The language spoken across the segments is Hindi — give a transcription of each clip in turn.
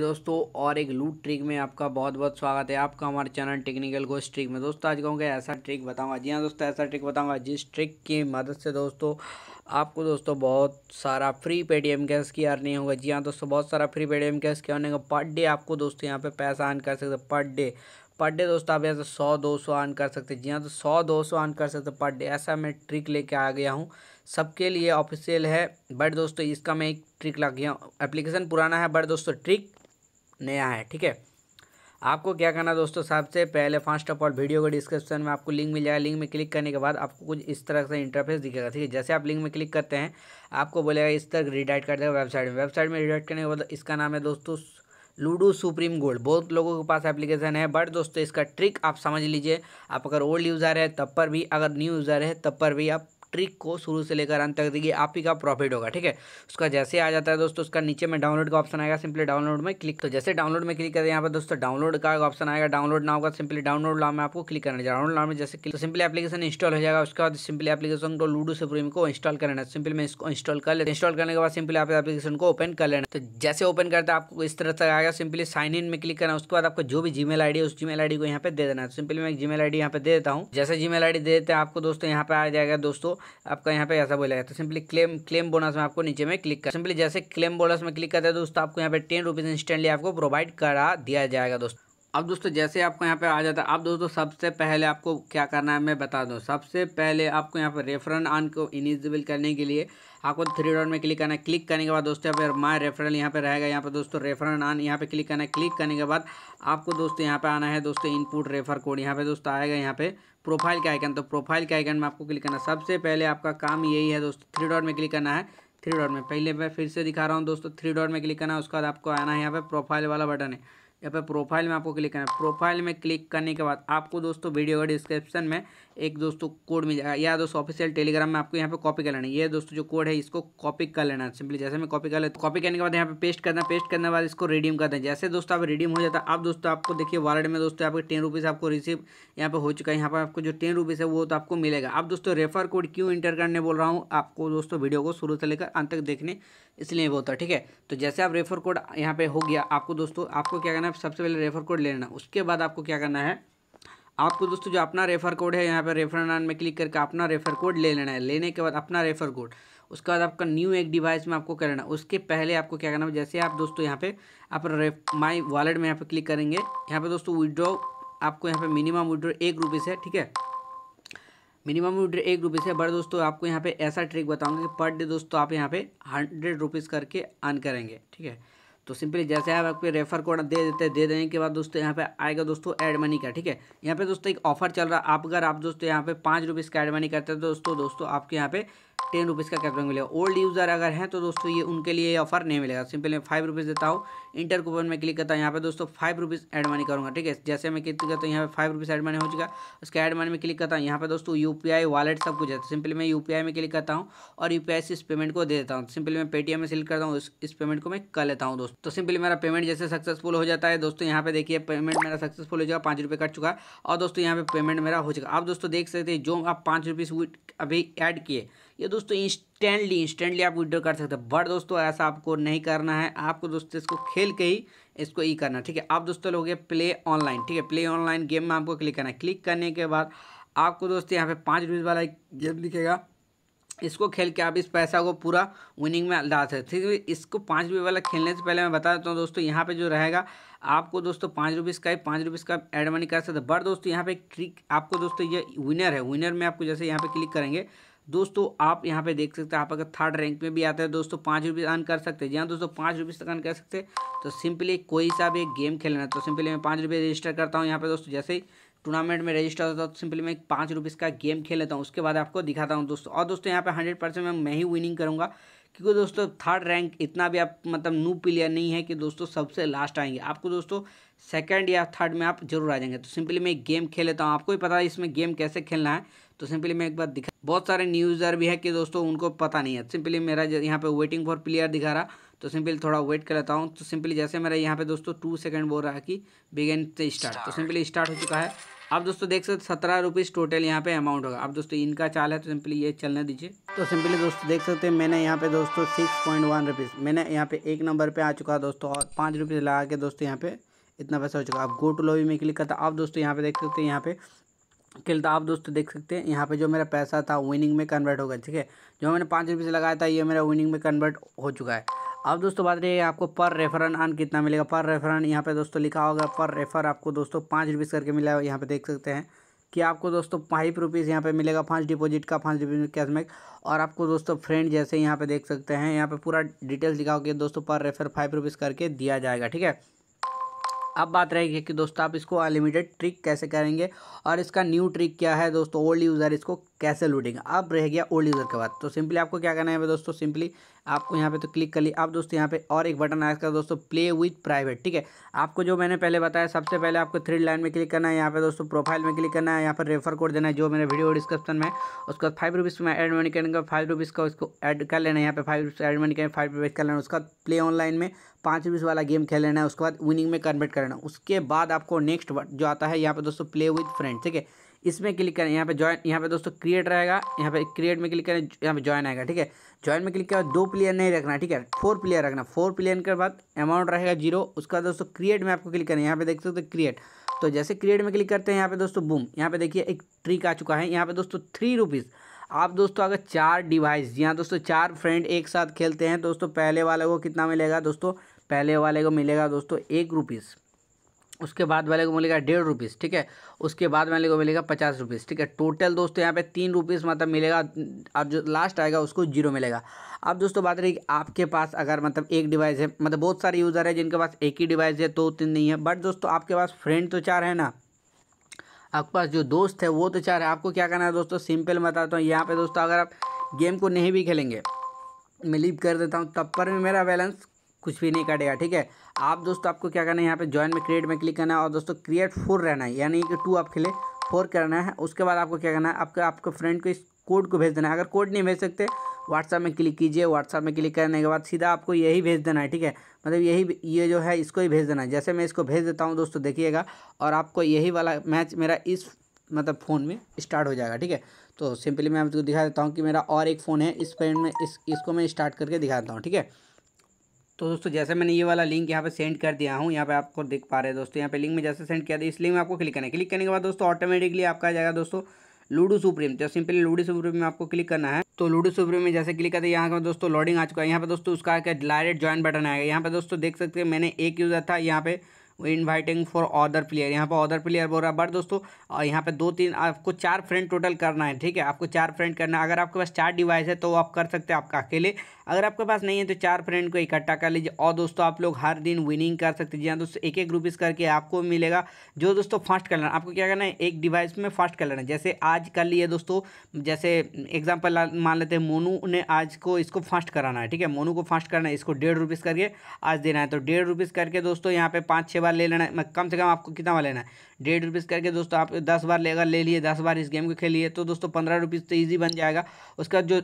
दोस्तों और एक लूट ट्रिक में आपका बहुत बहुत स्वागत है आपका हमारे चैनल टेक्निकल गोस्ट ट्रिक में दोस्तों आज कहूँगा ऐसा ट्रिक बताऊंगा जी हाँ दोस्तों ऐसा ट्रिक बताऊंगा जिस ट्रिक की मदद से दोस्तों आपको दोस्तों बहुत सारा फ्री पेटीएम कैश की अर्निंग होगा जी हाँ दोस्तों बहुत सारा फ्री पेटीएम कैश की अर्निंग होगा पर डे आपको दोस्तों यहाँ पे पैसा अर्न कर सकते पर डे पर डे दोस्तों आप यहाँ से सौ दो सौ अर्न कर सकते जी हाँ तो सौ दो सौ अर्न कर सकते पर डे ऐसा मैं ट्रिक लेके आ गया हूँ सबके लिए ऑफिशियल है बट दोस्तों इसका मैं एक ट्रिक लग गया एप्लीकेशन पुराना है बट दोस्तों ट्रिक नया है ठीक है आपको क्या करना दोस्तों सबसे पहले फर्स्ट ऑफ ऑल वीडियो के डिस्क्रिप्शन में आपको लिंक मिल जाएगा लिंक में क्लिक करने के बाद आपको कुछ इस तरह से इंटरफेस दिखेगा ठीक है जैसे आप लिंक में क्लिक करते हैं आपको बोलेगा इस तरह रिडाइट कर देगा वेबसाइट में वेबसाइट में रिडाइट करने के बाद इसका नाम है दोस्तों लूडो सुप्रीम गोल्ड बहुत लोगों के पास एप्लीकेशन है बट दोस्तों इसका ट्रिक आप समझ लीजिए आप अगर ओल्ड यूज़र है तब पर भी अगर न्यू यूज़र है तब पर भी आप ट्रिक को शुरू से लेकर अंत तक देखिए आप ही का प्रॉफिट होगा ठीक है उसका जैसे आ जाता है दोस्तों उसका नीचे में डाउनलोड का ऑप्शन आएगा सिंपली डाउनलोड में क्लिक तो जैसे डाउनलोड में क्लिक करें यहाँ पर दोस्तों डाउनलोड का ऑप्शन आएगा डाउनलोड ना होगा सिंपली डाउनलोड लाओ में आपको क्लिक करना डाउनलोड लाओ में जैसे क्लिक तो सिंपली एप्लीकेशन इंस्टॉल हो जाएगा उसके बाद सिंपली एप्लीकेशन को लूडो सुप्रीम को इंस्टॉल करना सिंपली मैं इसको इंस्टॉल कर लेते इंस्टॉल करने के बाद सिंपली आप एप्लीकेशन को ओपन कर लेना तो जैसे ओपन करते आपको इस तरह से आएगा सिंपली साइन इन में क्लिक करना उसके बाद आपको जो भी जी मेल है उस जी मेल को यहाँ पे दे देना है सिंपली मैं जीमेल आई यहाँ पे दे देता हूँ जैसे जी मेल दे देते हैं आपको दोस्तों यहाँ पे आ जाएगा दोस्तों आपका यहाँ पे ऐसा बोलेगा तो सिंपली क्लेम क्लेम बोनस में आपको नीचे में क्लिक कर सिंपली जैसे क्लेम बोनस में क्लिक करते हैं दोस्तों आपको यहाँ पे टेन रुपीज़ इंस्टेंटली आपको प्रोवाइड करा दिया जाएगा दोस्तों अब दोस्तों जैसे आपको यहाँ पे आ जाता है अब दोस्तों सबसे पहले आपको क्या करना है मैं बता दूँ सबसे पहले आपको यहाँ पे रेफरल ऑन को इनिजिबल करने के लिए आपको थ्री डॉट में क्लिक करना है क्लिक करने के बाद दोस्तों यहाँ पे माय रेफरल यहाँ पे रहेगा यहाँ पे दोस्तों रेफरल ऑन यहाँ पे क्लिक करना है क्लिक करने के बाद आपको दोस्तों यहाँ पर आना है दोस्तों इनपुट रेफर कोड यहाँ पर दोस्तों आएगा यहाँ पर प्रोफाइल के आइकन तो प्रोफाइल के आइकन में आपको क्लिक करना है सबसे पहले आपका काम यही है दोस्तों थ्री डॉट में क्लिक करना है थ्री डॉट में पहले मैं फिर से दिखा रहा हूँ दोस्तों थ्री डॉट में क्लिक करना है उसके बाद आपको आना है यहाँ पर प्रोफाइल वाला बटन है यहाँ पे प्रोफाइल में आपको क्लिक करना है प्रोफाइल में क्लिक करने के बाद आपको दोस्तों वीडियो का डिस्क्रिप्शन में एक दोस्तों कोड मिल जाएगा या दोस्तों ऑफिशियल टेलीग्राम में आपको यहाँ पे कॉपी कर लेना है ये दोस्तों जो कोड है इसको कॉपी कर लेना है सिंपली जैसे मैं कॉपी कर लेता कॉपी करने के बाद यहाँ पे पेस्ट करना पेस्ट करने के बाद इसको रिडीम कर दें जैसे दोस्तों आप रिडीम हो जाता है आप दोस्तों आपको देखिए वॉलेट में दोस्तों आपके टेन रुपीज़ आपको रिसीव यहाँ पे हो चुका है यहाँ पर आपको जो टेन रुपीज़ है वो तो आपको मिलेगा आप दोस्तों रेफर कोड क्यों इंटर करने बोल रहा हूँ आपको दोस्तों वीडियो को शुरू से लेकर अंत तक देखने इसलिए बोलता ठीक है तो जैसे आप रेफर कोड यहाँ पे हो गया आपको दोस्तों आपको क्या करना आप सबसे पहले रेफर कोड ले लेना उसके बाद आपको क्या करना है आपको दोस्तों जो अपना रेफर कोड है यहाँ पर रेफर नान में क्लिक करके अपना रेफर कोड ले लेना है लेने के बाद अपना रेफर कोड उसके बाद आपका न्यू एक डिवाइस में आपको करना उसके पहले आपको क्या करना है जैसे आप दोस्तों यहाँ पे आप रेफ माई वॉलेट में यहाँ पे क्लिक करेंगे यहाँ पे दोस्तों विड्रॉ आपको यहाँ पे मिनिमम विड्रॉ एक रुपीज़ है ठीक है मिनिमम विड्रॉ एक रुपीज़ है बट दोस्तों आपको यहाँ पे ऐसा ट्रिक बताऊँगा कि पर डे दोस्तों आप यहाँ पे हंड्रेड रुपीज़ करके अन करेंगे ठीक है तो सिंपली जैसे आप आपके रेफर कोड दे देते दे देने के बाद दोस्तों यहाँ पे आएगा दोस्तों एड मनी का ठीक है यहाँ पे दोस्तों एक ऑफर चल रहा है आप अगर आप दोस्तों यहाँ पे पाँच रुपीज़ का एड मनी करते हैं तो दोस्तों दोस्तों आपके यहाँ पे टेन रुपीज़ का कैपलॉग मिलेगा ओल्ड यूज़र अगर हैं तो दोस्तों ये उनके लिए ऑफर नहीं मिलेगा सिंपल मैं फाइव रुपीज़ देता हूँ इंटर कूपन में क्लिक करता हूँ यहाँ पे दोस्तों फाइव रुपीज़ एड मनी करूँगा ठीक है जैसे मैं क्लिक करता हूँ यहाँ पे फाइव रुपीज़ एड मनी हो चुका उसके एड मनी में क्लिक करता हूँ यहाँ पे दोस्तों यू वॉलेट सब कुछ है तो सिंपली मैं यू में क्लिक करता हूँ और यू से इस पेमेंट को दे देता हूँ सिंपली मैं पेटीएम में सिलेक्ट करता हूँ इस पेमेंट को मैं कर लेता हूँ दोस्तों तो सिंपली मेरा पेमेंट जैसे सक्सेसफुल हो जाता है दोस्तों यहाँ पे देखिए पेमेंट मेरा सक्सेसफुल हो जाएगा पाँच रुपये कट चुका और दोस्तों यहाँ पे पेमेंट मेरा हो चुका आप दोस्तों देख सकते हैं जो आप पाँच अभी एड किए ये दोस्तों इंस्टेंटली इंस्टेंटली आप विड्रॉ कर सकते हैं बट दोस्तों ऐसा आपको नहीं करना है आपको दोस्तों इसको खेल के ही इसको ई करना ठीक है आप दोस्तों लोगे प्ले ऑनलाइन ठीक है प्ले ऑनलाइन गेम में आपको क्लिक करना है क्लिक करने के बाद आपको दोस्तों यहाँ पे पाँच रुपीज़ वाला एक गेम दिखेगा इसको खेल के आप इस पैसा को पूरा विनिंग में डाल सकते ठीक है इसको पाँच रुपये वाला खेलने से पहले मैं बता देता हूँ दोस्तों यहाँ पे जो रहेगा आपको दोस्तों पाँच रुपीज़ का ही पाँच रुपीज़ का एड मनी कर सकते बट दोस्तों यहाँ पे ट्रिक आपको दोस्तों ये विनर है विनर में आपको जैसे यहाँ पे क्लिक करेंगे दोस्तों आप यहाँ पे देख सकते हैं आप अगर थर्ड रैंक में भी आते हैं दोस्तों पाँच रुपीज़ अर्न कर सकते हैं जी दोस्तों पाँच रुपीज़ तक अर्न कर सकते हैं तो सिंपली कोई सा भी गेम खेलना है तो सिंपली मैं पाँच रुपये रजिस्टर करता हूँ यहाँ पे दोस्तों जैसे ही टूर्नामेंट में रजिस्टर होता है तो सिंपली मैं पाँच रुपीज़ का गेम खेल लेता हूँ उसके बाद आपको दिखाता हूँ दोस्तों और दोस्तों यहाँ पे हंड्रेड परसेंट में मैं ही विनिंग करूँगा क्योंकि दोस्तों थर्ड रैंक इतना भी आप मतलब न्यू प्लेयर नहीं है कि दोस्तों सबसे लास्ट आएंगे आपको दोस्तों सेकेंड या थर्ड में आप जरूर आ जाएंगे तो सिंपली मैं गेम खेल लेता हूँ आपको भी पता है इसमें गेम कैसे खेलना है तो सिंपली मैं एक बार दिखा बहुत सारे न्यूज़र भी है कि दोस्तों उनको पता नहीं है सिंपली मेरा यहाँ पे वेटिंग फॉर प्लेयर दिखा रहा तो सिंपली थोड़ा वेट कर लेता हूँ तो सिंपली जैसे मेरा यहाँ पे दोस्तों टू सेकंड बोल रहा है कि बिगेन से स्टार्ट तो सिंपली स्टार्ट हो चुका है आप दोस्तों देख सकते सत्रह रुपीज़ टोटल यहाँ पे अमाउंट होगा अब दोस्तों इनका चाल है तो सिंपली ये चलने दीजिए तो सिंपली दोस्तों देख सकते हैं मैंने यहाँ पे दोस्तों सिक्स पॉइंट वन रुपीज़ मैंने यहाँ पे एक नंबर पे आ चुका दोस्तों और पाँच रुपीज़ लगा के दोस्तों यहाँ पे इतना पैसा हो चुका अब गो टू लॉबी में क्लिक करता आप दोस्तों यहाँ पे देख सकते हैं यहाँ पे के लिए तो आप दोस्तों देख सकते हैं यहाँ पे जो मेरा पैसा था विनिंग में कन्वर्ट हो गया ठीक है जो मैंने पाँच रुपये से लगाया था ये मेरा विनिंग में कन्वर्ट हो चुका है अब दोस्तों बात रही है आपको पर रेफरन आन कितना मिलेगा पर रेफरन यहाँ पे दोस्तों लिखा होगा पर रेफर आपको दोस्तों पाँच रुपीज़ करके मिला है यहाँ पे देख सकते हैं कि आपको दोस्तों फाइव रुपीज़ यहाँ पे मिलेगा फर्स्ट डिपॉजिट का फर्स्ट डिपोजिट कैशबैक और आपको दोस्तों फ्रेंड जैसे यहाँ पे देख सकते हैं यहाँ पे पूरा डिटेल्स लिखा होगा दोस्तों पर रेफर फाइव रुपीज़ करके दिया जाएगा ठीक है अब बात रहेगी कि दोस्तों आप इसको अनलिमिटेड ट्रिक कैसे करेंगे और इसका न्यू ट्रिक क्या है दोस्तों ओल्ड यूज़र इसको कैसे लूटेंगे अब रह गया ओल्ड यूज़र के बाद तो सिंपली आपको क्या करना है दोस्तों सिंपली आपको यहाँ पे तो क्लिक कर ली आप दोस्तों यहाँ पे और एक बटन आया दोस्तों प्ले विथ प्राइवेट ठीक है आपको जो मैंने पहले बताया सबसे पहले आपको थ्री लाइन में क्लिक करना है यहाँ पे दोस्तों प्रोफाइल में क्लिक करना है यहाँ पर रेफर कोड देना है जो मेरे वीडियो डिस्क्रिप्शन में उसके बाद फाइव रुपीज़ में एड मनी करेंगे फाइव रुपीज़ का उसको एड कर लेना है यहाँ पे फाइव रुपीज़ एड मनी करेंगे फाइव रुपीज़ कर लेना उसका प्ले ऑनलाइन में पाँच रुपीज़ वाला गेम खेल लेना है उसके बाद विनिंग में कन्वर्ट कर लेना उसके बाद आपको नेक्स्ट जो आता है यहाँ पर दोस्तों प्ले विथ फ्रेंड ठीक है इसमें क्लिक करें यहाँ पे ज्वाइन यहाँ पे दोस्तों क्रिएट रहेगा यहाँ पे क्रिएट में क्लिक करें यहाँ पे ज्वाइन आएगा ठीक है ज्वाइन में क्लिक करें दो प्लेयर नहीं रखना ठीक है फोर प्लेयर रखना फोर प्लेयर के बाद अमाउंट रहेगा जीरो उसका दोस्तों क्रिएट में आपको क्लिक करें यहाँ पे देख सकते क्रिएट तो जैसे क्रिएट में क्लिक करते हैं यहाँ पे दोस्तों बूम यहाँ पे देखिए एक ट्रिक आ चुका है यहाँ पे दोस्तों थ्री रुपीज़ आप दोस्तों अगर चार डिवाइस यहाँ दोस्तों चार फ्रेंड एक साथ खेलते हैं तो दोस्तों पहले वाले को कितना मिलेगा दोस्तों पहले वाले को मिलेगा दोस्तों एक रुपीज़ उसके बाद वाले को मिलेगा डेढ़ रुपीज़ ठीक है उसके बाद वाले को मिलेगा पचास रुपीज़ ठीक है टोटल दोस्तों यहाँ पे तीन रुपीज़ मतलब मिलेगा अब जो लास्ट आएगा उसको जीरो मिलेगा अब दोस्तों बात रही आपके पास अगर मतलब एक डिवाइस है मतलब बहुत सारे यूज़र है जिनके पास एक ही डिवाइस है तो तीन नहीं है बट दोस्तों आपके पास फ्रेंड तो चार है ना आपके पास जो दोस्त है वो तो चार है आपको क्या करना है दोस्तों सिंपल बताता हूँ यहाँ पर दोस्तों अगर आप गेम को नहीं भी खेलेंगे मैं लीव कर देता हूँ तब पर भी मेरा बैलेंस कुछ भी नहीं कटेगा ठीक है आप दोस्तों आपको क्या करना है यहाँ पे ज्वाइन में क्रिएट में क्लिक करना है और दोस्तों क्रिएट फोर रहना है यानी कि टू आपके लिए फोर करना है उसके बाद आपको क्या करना है आपके आपके फ्रेंड को इस कोड को भेज देना है अगर कोड नहीं भेज सकते व्हाट्सअप में क्लिक कीजिए व्हाट्सअप में क्लिक करने के बाद सीधा आपको यही भेज देना है ठीक है मतलब यही ये जो है इसको ही भेज देना है जैसे मैं इसको भेज देता हूँ दोस्तों देखिएगा और आपको यही वाला मैच मेरा इस मतलब फ़ोन में स्टार्ट हो जाएगा ठीक है तो सिंपली मैं आपको दिखा देता हूँ कि मेरा और एक फ़ोन है इस फ्रेंड में इस इसको मैं स्टार्ट करके दिखा देता हूँ ठीक है तो दोस्तों जैसे मैंने ये वाला लिंक यहाँ पे सेंड कर दिया हूँ यहाँ पे आपको देख पा रहे हैं दोस्तों यहाँ पे लिंक में जैसे सेंड किया था इस लिंक में आपको क्लिक करना है क्लिक करने के बाद दोस्तों ऑटोमेटिकली आपका आ जाएगा दोस्तों लूडो सुप्रीम तो सिंपली लूडो सुप्रीम में आपको क्लिक करना है तो लूडो सुप्रीम में जैसे क्लिक करते हैं यहाँ का दोस्तों लोडिंग आ चुका है यहाँ पर दोस्तों उसका डायरेक्ट ज्वाइन बटन आएगा यहाँ पर दोस्तों देख सकते हैं मैंने एक यूज़र था यहाँ पे इनवाइटिंग फॉर अदर प्लेयर यहाँ पर अदर प्लेयर बोल रहा है बट दोस्तों और यहाँ पे दो तीन आपको चार फ्रेंड टोटल करना है ठीक है आपको चार फ्रेंड करना है अगर आपके पास चार डिवाइस है तो आप कर सकते हैं आपका अकेले अगर आपके पास नहीं है तो चार फ्रेंड को इकट्ठा कर लीजिए और दोस्तों आप लोग हर दिन विनिंग कर सकते हैं जी हाँ दोस्तों एक एक रुपीज़ करके आपको मिलेगा जो दोस्तों फास्ट कलर आपको क्या करना है एक डिवाइस में फास्ट कलर है जैसे आज कर लिए दोस्तों जैसे एग्जाम्पल मान लेते हैं मोनू ने आज को इसको फास्ट कराना है ठीक है मोनू को फास्ट करना है इसको डेढ़ रुपीज़ करके आज देना है तो डेढ़ रुपीज़ करके दोस्तों यहाँ पे पाँच छः बार ले लेना है कम से कम आपको कितना बार लेना है डेढ़ रुपीज़ करके दोस्तों आप दस बार लेगा ले लिए दस बार इस गेम को खेलिए तो दोस्तों पंद्रह रुपीज़ तो ईजी बन जाएगा उसका जो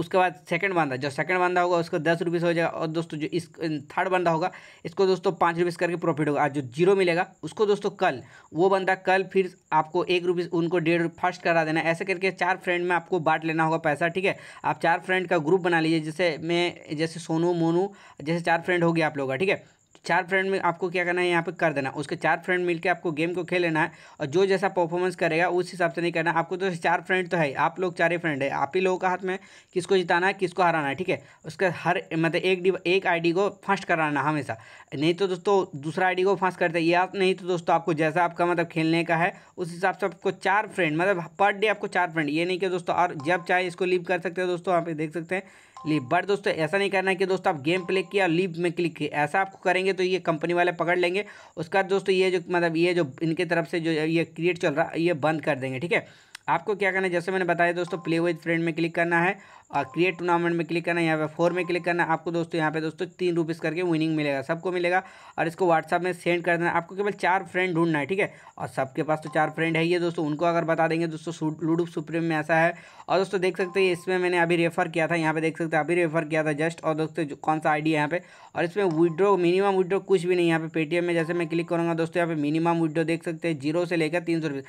उसके बाद सेकेंड बंदा जो सेकेंड बंदा होगा उसका दस रुपीज़ हो जाएगा और दोस्तों जो इस थर्ड बंदा होगा इसको दोस्तों पाँच रुपीज़ करके प्रॉफिट होगा आज जो जीरो मिलेगा उसको दोस्तों कल वो बंदा कल फिर आपको एक रुपीज़ उनको डेढ़ फर्स्ट करा देना ऐसे करके चार फ्रेंड में आपको बांट लेना होगा पैसा ठीक है आप चार फ्रेंड का ग्रुप बना लीजिए जैसे मैं जैसे सोनू मोनू जैसे चार फ्रेंड हो गया आप लोग का ठीक है चार फ्रेंड में आपको क्या करना है यहाँ पे कर देना उसके चार फ्रेंड मिलके आपको गेम को खेल लेना है और जो जैसा परफॉर्मेंस करेगा उस हिसाब से नहीं करना आपको तो चार फ्रेंड तो है आप लोग चार ही फ्रेंड है आप ही लोगों का हाथ में किसको जिताना है किसको हराना है ठीक है उसका हर मतलब एक एक आईडी को फास्ट कराना हमेशा नहीं तो दोस्तों दूसरा आईडी को फास्ट करते या नहीं तो दोस्तों आपको जैसा आपका मतलब खेलने का है उस हिसाब से आपको चार फ्रेंड मतलब पर डे आपको चार फ्रेंड ये नहीं कि दोस्तों और जब चाहे इसको लीव कर सकते हो दोस्तों आप देख सकते हैं लीव बट दोस्तों ऐसा नहीं करना है कि दोस्तों आप गेम प्ले किया लीव में क्लिक किया ऐसा आपको करेंगे तो ये कंपनी वाले पकड़ लेंगे उसके बाद दोस्तों ये जो मतलब ये जो इनके तरफ से जो ये क्रिएट चल रहा है ये बंद कर देंगे ठीक है आपको क्या करना है जैसे मैंने बताया दोस्तों प्ले विद फ्रेंड में क्लिक करना है और क्रिएट टूर्नामेंट में क्लिक करना है यहाँ पे फोर में क्लिक करना है आपको दोस्तों यहाँ पे दोस्तों तीन रुपीज़ करके विनिंग मिलेगा सबको मिलेगा और इसको व्हाट्सअप में सेंड कर देना है आपको केवल चार फ्रेंड ढूंढना है ठीक है और सबके पास तो चार फ्रेंड है ही है दोस्तों उनको अगर बता देंगे दोस्तों लूडो सुप्रीम में ऐसा है और दोस्तों देख सकते हैं इसमें मैंने अभी रेफर किया था यहाँ पे देख सकते हैं अभी रेफर किया था जस्ट और दोस्तों कौन सा आईडी है यहाँ पे और इसमें विड्रो मिनिमम विड्रो कुछ भी नहीं यहाँ पे पेटीएम में जैसे मैं क्लिक करूँगा दोस्तों यहाँ पे मिनिमम विड्रो देख सकते हैं जीरो से लेकर तीन सौ रुपये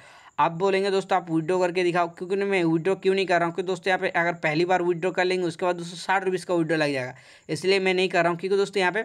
आप बोलेंगे दोस्तों आप विड्रॉ करके दिखाओ क्योंकि मैं विड्रॉ क्यों नहीं कर रहा हूँ क्योंकि दोस्तों यहाँ पे अगर पहली बार विड्रॉ कर लेंगे उसके बाद दोस्तों साठ रुपीज़ का विड्रॉ लग जाएगा इसलिए मैं नहीं कर रहा हूँ क्योंकि दोस्तों यहाँ पे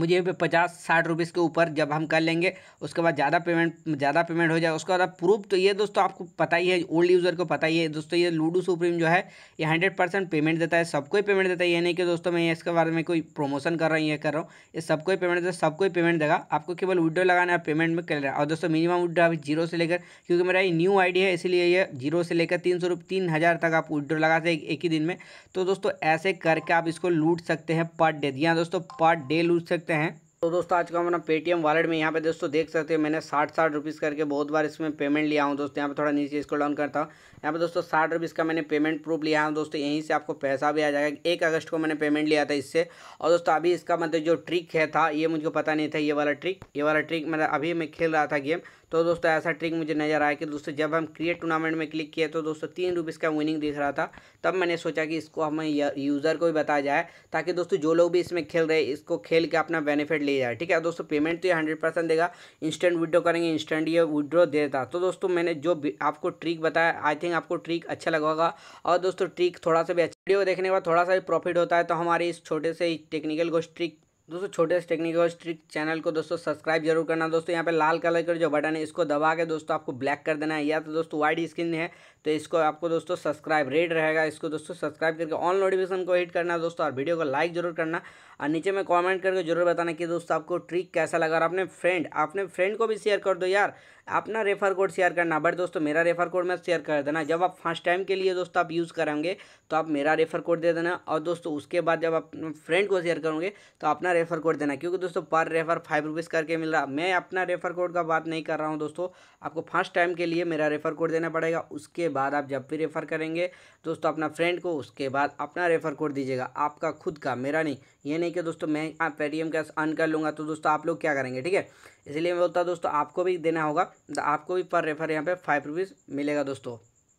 मुझे पचास साठ रुपीज़ के ऊपर जब हम कर लेंगे उसके बाद ज़्यादा पेमेंट ज़्यादा पेमेंट हो जाए उसके बाद आप प्रूफ तो ये दोस्तों आपको पता ही है ओल्ड यूज़र को पता ही है दोस्तों ये लूडो सुप्रीम जो है ये हंड्रेड परसेंट पेमेंट देता है सबको ही पेमेंट देता है ये नहीं कि दोस्तों मैं इसके बारे में कोई प्रमोशन कर रहा हूँ ये कर रहा हूँ ये सबको ही पेमेंट देता है सबको ही पेमेंट देगा आपको केवल विड्रो लगाना है पेमेंट में कर है और दोस्तों मिनिमम विड्रो आप जीरो से लेकर क्योंकि मेरा ये न्यू आईडी है इसीलिए ये जीरो से लेकर तीन सौ रुपये तीन हज़ार तक आप विड्रो लगाते हैं एक ही दिन में तो दोस्तों ऐसे करके आप इसको लूट सकते हैं पर डे दिया हाँ दोस्तों पर डे लूट सकते सकते हैं तो दोस्तों आज का अपना पेटीएम वालेट में यहाँ पे दोस्तों देख सकते हैं मैंने साठ साठ रुपीज़ करके बहुत बार इसमें पेमेंट लिया हूँ दोस्तों यहाँ पे थोड़ा नीचे इसको डाउन करता हूँ यहाँ पे दोस्तों साठ रुपीज़ का मैंने पेमेंट प्रूफ लिया हूँ दोस्तों यहीं से आपको पैसा भी आ जाएगा एक अगस्त को मैंने पेमेंट लिया था इससे और दोस्तों अभी इसका मतलब जो ट्रिक है था ये मुझको पता नहीं था ये वाला ट्रिक ये वाला ट्रिक मतलब अभी मैं खेल रहा था गेम तो दोस्तों ऐसा ट्रिक मुझे नज़र आया कि दोस्तों जब हम क्रिएट टूर्नामेंट में क्लिक किए तो दोस्तों तीन रुपीज़ का विनिंग दिख रहा था तब मैंने सोचा कि इसको हमें यूज़र को भी बताया जाए ताकि दोस्तों जो लोग भी इसमें खेल रहे इसको खेल के अपना बेनिफिट ले जाए ठीक है दोस्तों पेमेंट तो ये हंड्रेड परसेंट देगा इंस्टेंट विड्रो करेंगे इंस्टेंट ये विड्रॉ देता तो दोस्तों मैंने जो आपको ट्रिक बताया आई थिंक आपको ट्रिक अच्छा लगा होगा और दोस्तों ट्रिक थोड़ा सा भी अच्छा वीडियो देखने के बाद थोड़ा सा भी प्रॉफिट होता है तो हमारे इस छोटे से टेक्निकल को ट्रिक दोस्तों छोटे से टेक्निक और स्ट्रिक चैनल को दोस्तों सब्सक्राइब जरूर करना दोस्तों यहाँ पे लाल कलर का जो बटन है इसको दबा के दोस्तों आपको ब्लैक कर देना है या तो दोस्तों वाइट स्क्रीन है तो इसको आपको दोस्तों सब्सक्राइब रेड रहेगा इसको दोस्तों सब्सक्राइब करके ऑल नोटिफिकेशन को हिट करना दोस्तों और वीडियो को लाइक जरूर करना और नीचे में कमेंट करके जरूर बताना कि दोस्तों आपको ट्रिक कैसा लगा और अपने फ्रेंड अपने फ्रेंड को भी शेयर कर दो यार अपना रेफर कोड शेयर करना बट दोस्तों मेरा रेफर कोड मैं शेयर कर देना जब आप फर्स्ट टाइम के लिए दोस्तों आप यूज़ करेंगे तो आप मेरा रेफर कोड दे देना और दोस्तों उसके बाद जब आप फ्रेंड को शेयर करोगे तो अपना रेफर कोड देना क्योंकि दोस्तों पर रेफर फाइव रुपीज़ करके मिल रहा मैं अपना रेफर कोड का बात नहीं कर रहा हूँ दोस्तों आपको फर्स्ट टाइम के लिए मेरा रेफर कोड देना पड़ेगा उसके बाद आप जब भी रेफ़र करेंगे दोस्तों अपना फ्रेंड को उसके बाद अपना रेफ़र कोड दीजिएगा आपका खुद का मेरा नहीं ये नहीं कि दोस्तों मैं आप पेटीएम का अन कर लूँगा तो दोस्तों आप लोग क्या करेंगे ठीक है इसलिए मैं बोलता दोस्तों आपको भी देना होगा तो आपको भी पर रेफ़र यहाँ पर फाइव रुपीज़ मिलेगा दोस्तों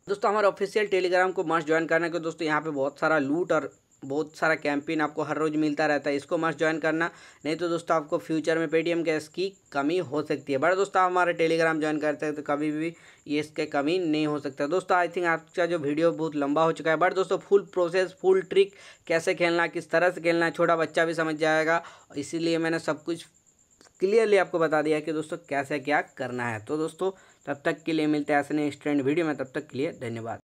दोस्तों हमारे ऑफिशियल टेलीग्राम को मस्ट ज्वाइन करना क्योंकि दोस्तों यहाँ पे बहुत सारा लूट और बहुत सारा कैंपेन आपको हर रोज़ मिलता रहता है इसको मस्ट ज्वाइन करना नहीं तो दोस्तों आपको फ्यूचर में पेटीएम कैश की कमी हो सकती है बट दोस्तों आप हमारे टेलीग्राम ज्वाइन करते हैं तो कभी भी ये इसके कमी नहीं हो सकता दोस्तों आई थिंक आपका जो वीडियो बहुत लंबा हो चुका है बट दोस्तों फुल प्रोसेस फुल ट्रिक कैसे खेलना किस तरह से खेलना है छोटा बच्चा भी समझ जाएगा इसीलिए मैंने सब कुछ क्लियरली आपको बता दिया कि दोस्तों कैसे क्या करना है तो दोस्तों तब तक के लिए मिलते हैं ऐसे नहीं स्टूडेंट वीडियो में तब तक के लिए धन्यवाद